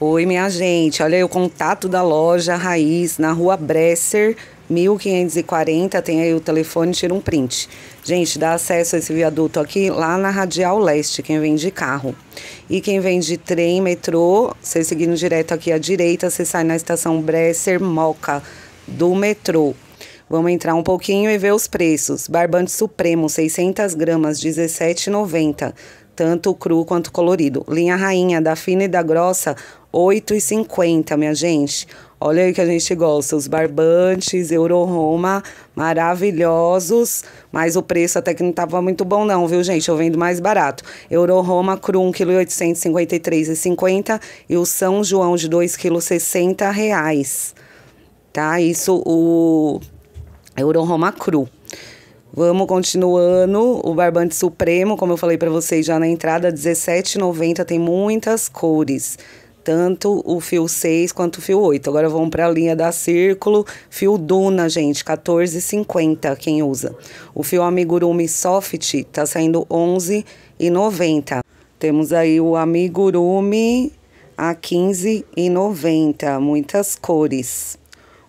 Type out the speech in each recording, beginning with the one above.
Oi, minha gente. Olha aí o contato da loja Raiz na rua Bresser, 1540. Tem aí o telefone, tira um print. Gente, dá acesso a esse viaduto aqui lá na Radial Leste, quem vem de carro. E quem vem de trem, metrô, você seguindo direto aqui à direita, você sai na estação Bresser Moca do metrô. Vamos entrar um pouquinho e ver os preços. Barbante Supremo, 600 gramas, 17,90 tanto cru quanto colorido. Linha rainha, da fina e da grossa, 8,50, minha gente. Olha aí que a gente gosta, os barbantes, euroroma maravilhosos, mas o preço até que não estava muito bom não, viu, gente? Eu vendo mais barato. Euroroma, roma cru, 1,853,50 e o São João de 2,60 kg, tá? Isso o euroroma cru. Vamos continuando. O barbante supremo, como eu falei para vocês já na entrada, R$17,90, tem muitas cores. Tanto o fio 6 quanto o fio 8. Agora vamos para a linha da Círculo. Fio Duna, gente, R$14,50 quem usa. O fio Amigurumi Soft tá saindo R$11,90. Temos aí o Amigurumi a 15,90. Muitas cores.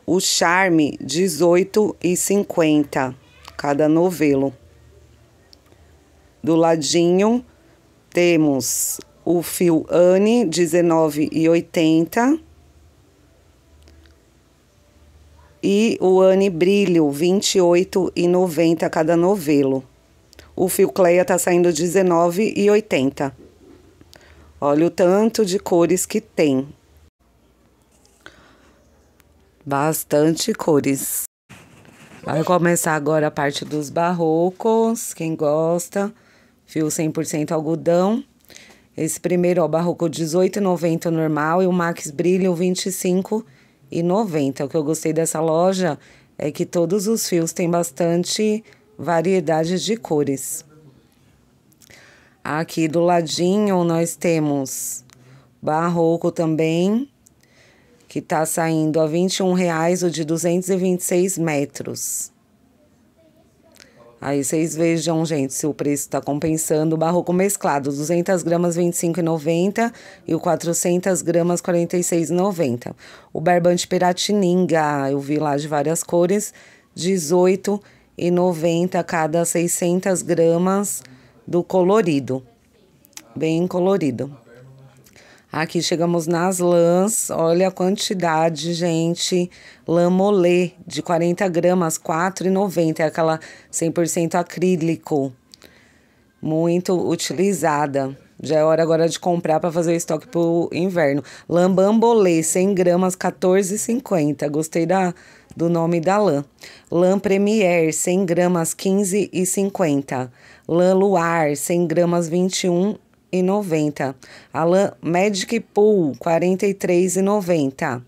O Charme, R$18,50 cada novelo. Do ladinho temos o fio Anne 19,80 e o Anne Brilho 28,90 cada novelo. O fio Cleia tá saindo 19,80. Olha o tanto de cores que tem. Bastante cores. Vai começar agora a parte dos barrocos, quem gosta, fio 100% algodão. Esse primeiro, ó, barroco 18,90 normal e o Max Brilho 25,90. O que eu gostei dessa loja é que todos os fios têm bastante variedade de cores. Aqui do ladinho nós temos barroco também, que está saindo a R$ 21,00 o de 226 metros. Aí vocês vejam, gente, se o preço está compensando. O barroco mesclado, 200 gramas, R$ 25,90 e o 400 gramas, R$ 46,90. O barbante piratininga, eu vi lá de várias cores, R$ 18,90 cada 600 gramas do colorido. Bem colorido. Aqui chegamos nas lãs, olha a quantidade, gente. Lã molê de 40 gramas, R$ 4,90. É aquela 100% acrílico, muito utilizada. Já é hora agora de comprar para fazer o estoque para o inverno. Lã bambolê, 100 gramas, 14,50. Gostei da, do nome da lã. Lã Premier, 100 gramas, 15,50. Lã Luar, 100 gramas, 21 e 43,90. Alan Magic Pool, 43,90.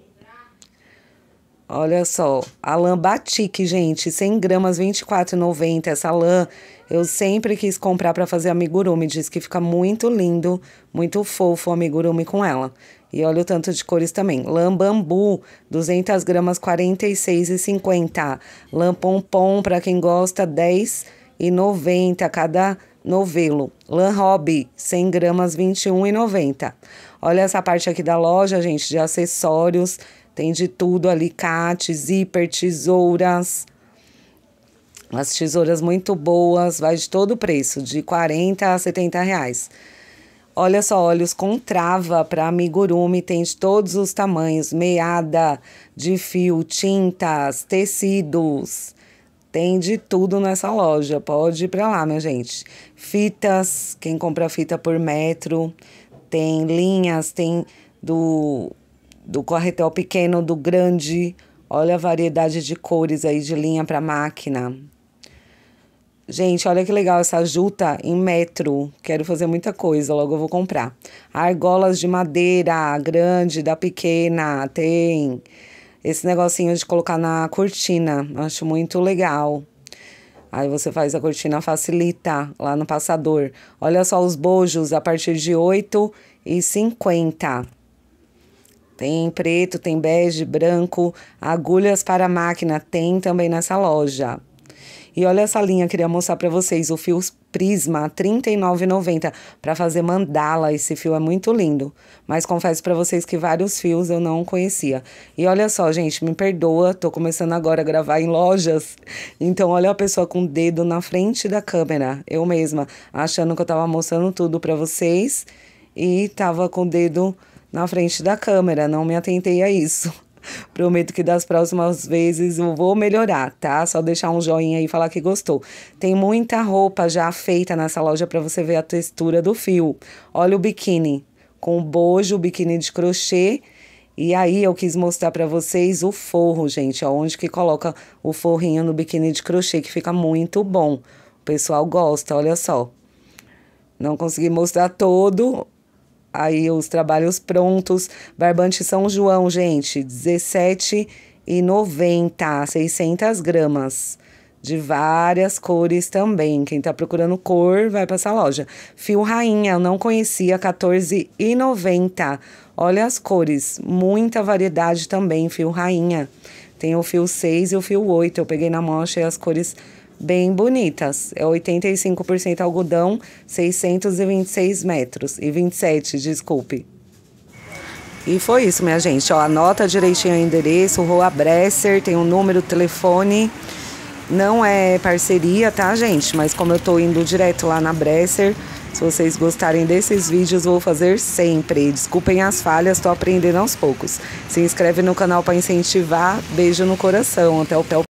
Olha só, a lã Batik, gente, 100 gramas, 24,90. Essa lã eu sempre quis comprar para fazer amigurumi, diz que fica muito lindo, muito fofo o amigurumi com ela. E olha o tanto de cores também. Lã bambu, 200 gramas, 46,50. Lã pompom, para quem gosta, 10,90 cada novelo. Lan Hobby, 100 gramas, R$ 21,90. Olha essa parte aqui da loja, gente, de acessórios. Tem de tudo, alicate, zíper, tesouras. As tesouras muito boas, vai de todo preço, de 40 a 70 reais. Olha só, olhos com trava para amigurumi, tem de todos os tamanhos, meada, de fio, tintas, tecidos. Tem de tudo nessa loja. Pode ir para lá, minha gente. Fitas, quem compra fita por metro, tem linhas, tem do do corretel pequeno, do grande. Olha a variedade de cores aí de linha para máquina. Gente, olha que legal essa juta em metro. Quero fazer muita coisa, logo eu vou comprar. Argolas de madeira, grande, da pequena, tem esse negocinho de colocar na cortina. Acho muito legal. Aí você faz a cortina facilita lá no passador. Olha só os bojos a partir de R$ 8,50. Tem preto, tem bege, branco, agulhas para máquina, tem também nessa loja. E olha essa linha, queria mostrar para vocês, o fio Prisma, 3990 para fazer mandala. Esse fio é muito lindo, mas confesso para vocês que vários fios eu não conhecia. E olha só, gente, me perdoa, tô começando agora a gravar em lojas. Então, olha a pessoa com o dedo na frente da câmera, eu mesma, achando que eu tava mostrando tudo para vocês e tava com o dedo na frente da câmera, não me atentei a isso. Prometo que das próximas vezes eu vou melhorar, tá? Só deixar um joinha aí e falar que gostou. Tem muita roupa já feita nessa loja para você ver a textura do fio. Olha o biquíni, com bojo, biquíni de crochê. E aí eu quis mostrar para vocês o forro, gente, Onde que coloca o forrinho no biquíni de crochê, que fica muito bom. O pessoal gosta, olha só. Não consegui mostrar todo aí os trabalhos prontos. Barbante São João, gente, 17 e 90, 600 gramas. De várias cores também. Quem tá procurando cor, vai para essa loja. Fio Rainha, eu não conhecia, 14 e 90. Olha as cores, muita variedade também, fio Rainha. Tem o fio 6 e o fio 8. Eu peguei na mão, achei as cores bem bonitas. É 85% algodão, 626 metros e 27, desculpe. E foi isso, minha gente. Ó, anota direitinho o endereço, Rua Bresser, tem o um número, telefone. Não é parceria, tá, gente? Mas como eu tô indo direto lá na Bresser, se vocês gostarem desses vídeos, vou fazer sempre. Desculpem as falhas, tô aprendendo aos poucos. Se inscreve no canal para incentivar. Beijo no coração. Até o